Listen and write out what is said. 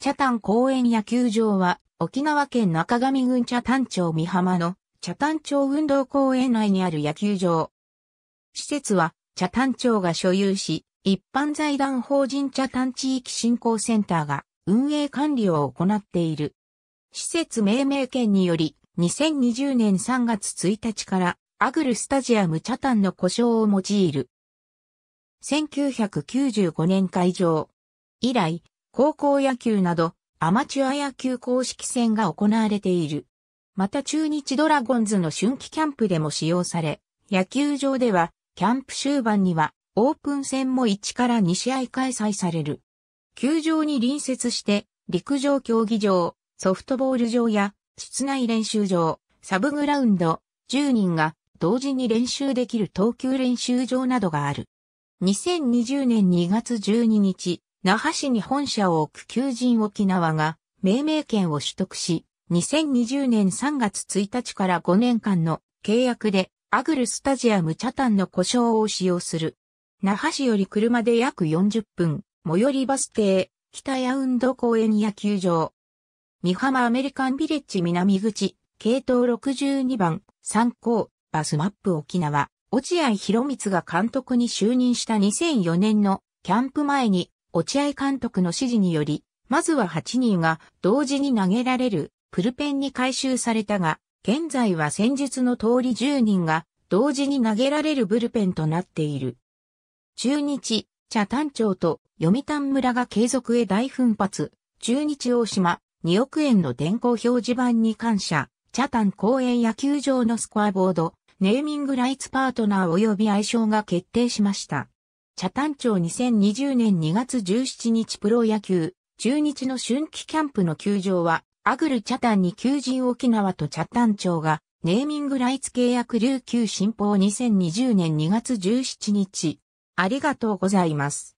茶炭公園野球場は、沖縄県中上郡茶炭町美浜の茶炭町運動公園内にある野球場。施設は、茶炭町が所有し、一般財団法人茶炭地域振興センターが運営管理を行っている。施設命名権により、2020年3月1日からアグルスタジアム茶炭の故障を用いる。1995年開場。以来、高校野球などアマチュア野球公式戦が行われている。また中日ドラゴンズの春季キャンプでも使用され、野球場ではキャンプ終盤にはオープン戦も1から2試合開催される。球場に隣接して陸上競技場、ソフトボール場や室内練習場、サブグラウンド、10人が同時に練習できる投球練習場などがある。2020年2月12日、那覇市に本社を置く求人沖縄が命名権を取得し、2020年3月1日から5年間の契約でアグルスタジアムチャタンの故障を使用する。那覇市より車で約40分、最寄りバス停、北ヤウンド公園野球場。三浜アメリカンビレッジ南口、系統62番、参考、バスマップ沖縄、落合博光が監督に就任した2004年のキャンプ前に落合監督の指示により、まずは8人が同時に投げられるプルペンに回収されたが、現在は戦術の通り10人が同時に投げられるブルペンとなっている。中日、茶丹町と読谷村が継続へ大奮発、中日大島、2億円の電光表示板に感謝、茶丹公園野球場のスコアボード、ネーミングライツパートナー及び愛称が決定しました。茶炭町2020年2月17日プロ野球、中日の春季キャンプの球場は、アグル茶炭に求人沖縄と茶炭町が、ネーミングライツ契約琉球新報2020年2月17日。ありがとうございます。